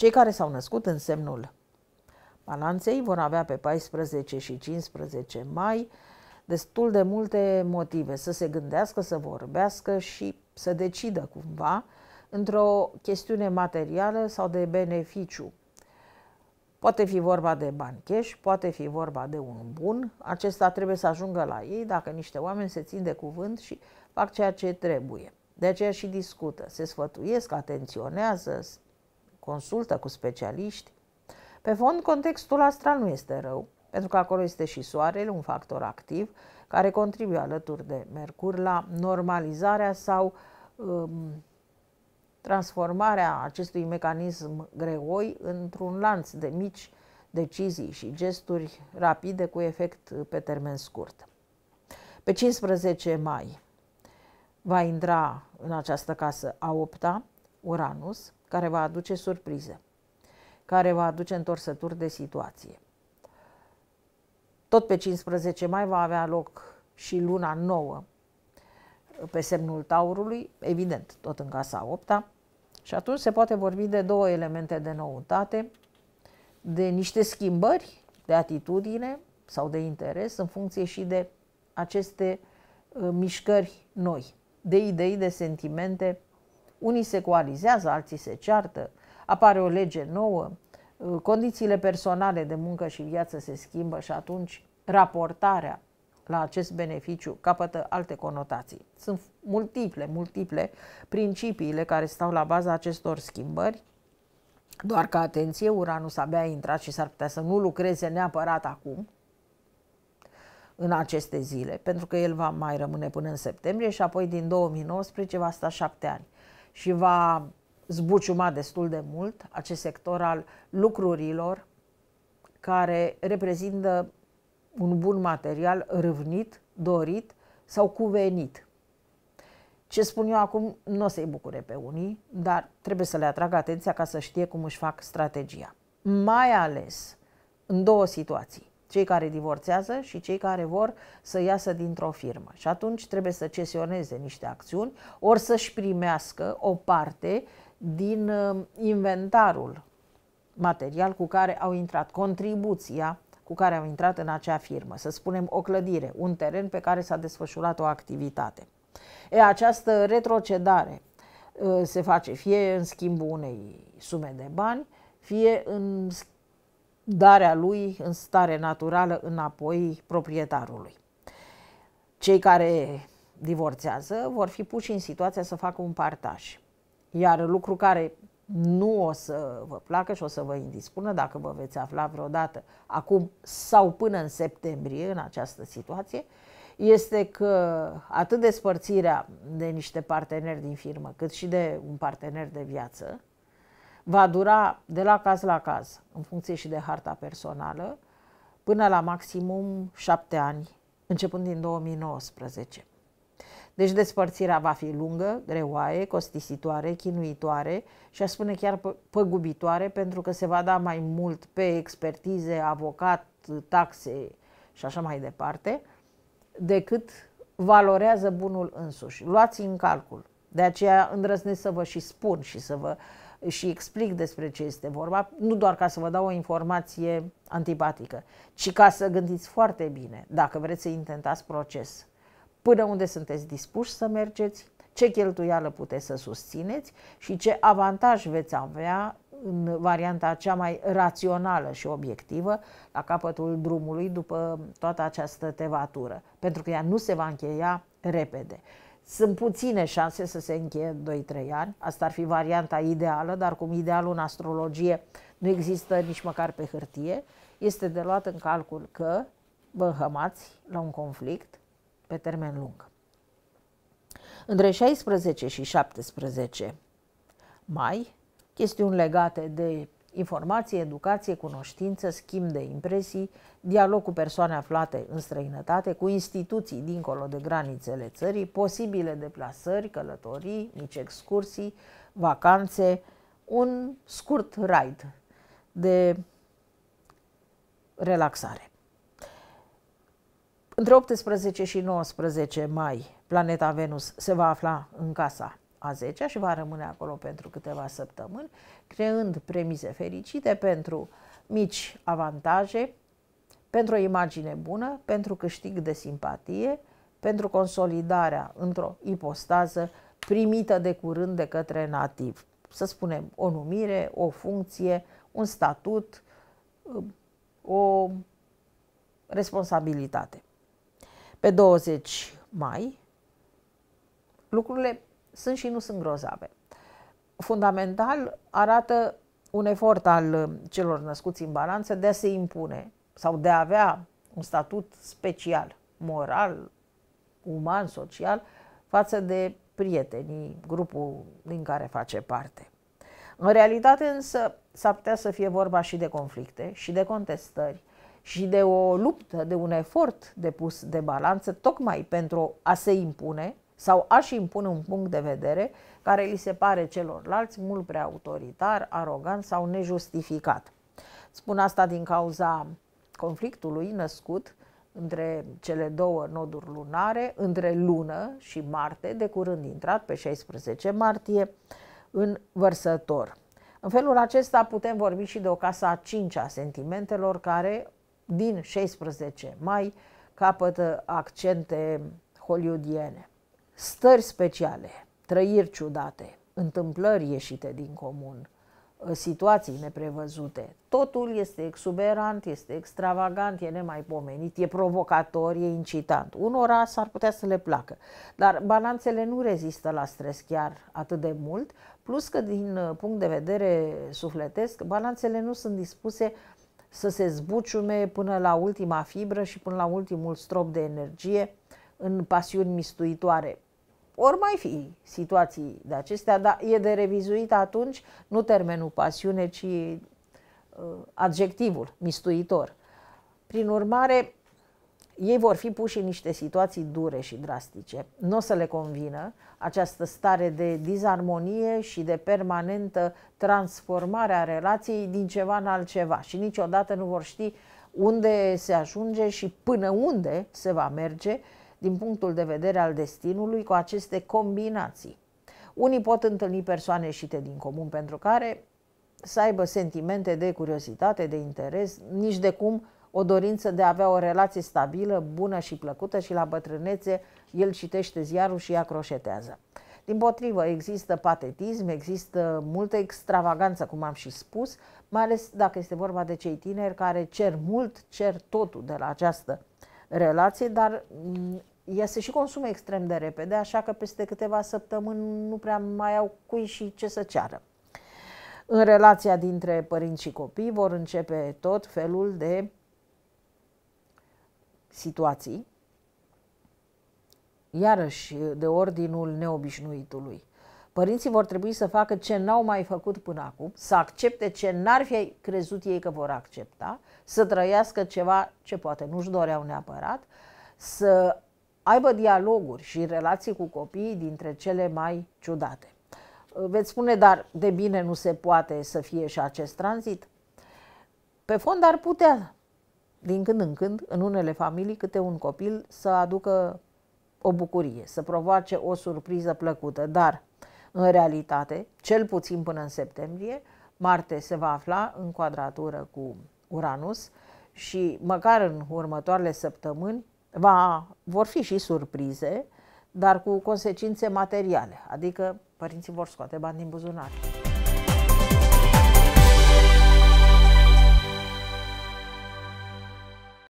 Cei care s-au născut în semnul balanței vor avea pe 14 și 15 mai destul de multe motive să se gândească, să vorbească și să decidă cumva într-o chestiune materială sau de beneficiu. Poate fi vorba de bani cash, poate fi vorba de un bun, acesta trebuie să ajungă la ei dacă niște oameni se țin de cuvânt și fac ceea ce trebuie. De aceea și discută, se sfătuiesc, atenționează, consultă cu specialiști. Pe fond, contextul astral nu este rău, pentru că acolo este și soarele, un factor activ, care contribuie alături de Mercur la normalizarea sau um, transformarea acestui mecanism greoi într-un lanț de mici decizii și gesturi rapide cu efect pe termen scurt. Pe 15 mai va intra în această casă a opta Uranus, care va aduce surprize, care va aduce întorsături de situație. Tot pe 15 mai va avea loc și luna nouă pe semnul taurului, evident, tot în casa 8 -a, și atunci se poate vorbi de două elemente de noutate, de niște schimbări de atitudine sau de interes în funcție și de aceste uh, mișcări noi, de idei, de sentimente, unii se coalizează, alții se ceartă, apare o lege nouă, uh, condițiile personale de muncă și viață se schimbă și atunci raportarea la acest beneficiu capătă alte conotații. Sunt multiple, multiple principiile care stau la baza acestor schimbări, doar că, atenție, Uranus abia a intrat și s-ar putea să nu lucreze neapărat acum, în aceste zile, pentru că el va mai rămâne până în septembrie și apoi din 2019 va sta șapte ani și va zbuciuma destul de mult acest sector al lucrurilor care reprezintă un bun material râvnit, dorit sau cuvenit. Ce spun eu acum nu o să-i bucure pe unii, dar trebuie să le atrag atenția ca să știe cum își fac strategia. Mai ales în două situații cei care divorțează și cei care vor să iasă dintr-o firmă. Și atunci trebuie să cesioneze niște acțiuni, ori să-și primească o parte din uh, inventarul material cu care au intrat, contribuția cu care au intrat în acea firmă, să spunem o clădire, un teren pe care s-a desfășurat o activitate. E, această retrocedare uh, se face fie în schimbul unei sume de bani, fie în darea lui în stare naturală înapoi proprietarului. Cei care divorțează vor fi puși în situația să facă un partaj. Iar lucru care nu o să vă placă și o să vă indispună dacă vă veți afla vreodată acum sau până în septembrie în această situație, este că atât despărțirea de niște parteneri din firmă, cât și de un partener de viață, va dura de la caz la caz, în funcție și de harta personală, până la maximum șapte ani, începând din 2019. Deci despărțirea va fi lungă, greoaie, costisitoare, chinuitoare și aș spune chiar păgubitoare pentru că se va da mai mult pe expertize, avocat, taxe și așa mai departe, decât valorează bunul însuși. Luați în calcul. De aceea îndrăznesc să vă și spun și să vă uh, și explic despre ce este vorba, nu doar ca să vă dau o informație antipatică, ci ca să gândiți foarte bine dacă vreți să intentați proces, până unde sunteți dispuși să mergeți, ce cheltuială puteți să susțineți și ce avantaj veți avea în varianta cea mai rațională și obiectivă la capătul drumului după toată această tevatură, pentru că ea nu se va încheia repede. Sunt puține șanse să se încheie în 2-3 ani. Asta ar fi varianta ideală, dar cum idealul în astrologie nu există nici măcar pe hârtie, este de luat în calcul că vă hămați la un conflict pe termen lung. Între 16 și 17 mai, chestiuni legate de informație, educație, cunoștință, schimb de impresii, dialog cu persoane aflate în străinătate, cu instituții dincolo de granițele țării, posibile deplasări, călătorii, mici excursii, vacanțe, un scurt raid de relaxare. Între 18 și 19 mai, planeta Venus se va afla în casa a 10 și va rămâne acolo pentru câteva săptămâni, creând premize fericite pentru mici avantaje, pentru o imagine bună, pentru câștig de simpatie, pentru consolidarea într-o ipostază primită de curând de către nativ. Să spunem, o numire, o funcție, un statut, um, o responsabilitate. Pe 20 mai, lucrurile sunt și nu sunt grozave. Fundamental arată un efort al uh, celor născuți în balanță de a se impune sau de a avea un statut special, moral, uman, social, față de prietenii, grupul din care face parte. În realitate însă s-ar putea să fie vorba și de conflicte, și de contestări, și de o luptă, de un efort depus de balanță, tocmai pentru a se impune sau aș impune un punct de vedere care li se pare celorlalți mult prea autoritar, arogant sau nejustificat. Spun asta din cauza conflictului născut între cele două noduri lunare, între lună și Marte, de curând intrat pe 16 martie în vărsător. În felul acesta putem vorbi și de o casa a cincea sentimentelor care din 16 mai capătă accente hollywoodiene stări speciale, trăiri ciudate, întâmplări ieșite din comun, ă, situații neprevăzute. Totul este exuberant, este extravagant, e nemaipomenit, e provocator, e incitant. Unora s-ar putea să le placă, dar balanțele nu rezistă la stres chiar atât de mult, plus că din ă, punct de vedere sufletesc, balanțele nu sunt dispuse să se zbuciume până la ultima fibră și până la ultimul strop de energie în pasiuni mistuitoare. Or mai fi situații de acestea, dar e de revizuit atunci nu termenul pasiune, ci uh, adjectivul mistuitor. Prin urmare, ei vor fi puși în niște situații dure și drastice. Nu o să le convină această stare de dizarmonie și de permanentă transformare a relației din ceva în altceva și niciodată nu vor ști unde se ajunge și până unde se va merge uh, din punctul de vedere al destinului cu aceste combinații. Unii pot întâlni persoane ieșite din comun pentru care să aibă sentimente de curiozitate, de interes, nici de cum o dorință de a avea o relație stabilă, bună și plăcută și la bătrânețe el citește ziarul și ea croșetează. Din potrivă, există patetism, există multă extravaganță, cum am și spus, mai ales dacă este vorba de cei tineri care cer mult, cer totul de la această relație, dar mm, ea se și consumă extrem de repede, așa că peste câteva săptămâni nu prea mai au cui și ce să ceară. În relația dintre părinți și copii vor începe tot felul de situații, iarăși de ordinul neobișnuitului. Părinții vor trebui să facă ce n-au mai făcut până acum, să accepte ce n-ar fi crezut ei că vor accepta, să trăiască ceva ce poate nu-și doreau neapărat, să aibă dialoguri și relații cu copiii dintre cele mai ciudate. Veți spune, dar de bine nu se poate să fie și acest tranzit? Pe fond ar putea, din când în când, în unele familii, câte un copil să aducă o bucurie, să provoace o surpriză plăcută, dar în realitate, cel puțin până în septembrie, Marte se va afla în quadratură cu Uranus și măcar în următoarele săptămâni va, vor fi și surprize, dar cu consecințe materiale, adică părinții vor scoate bani din buzunar.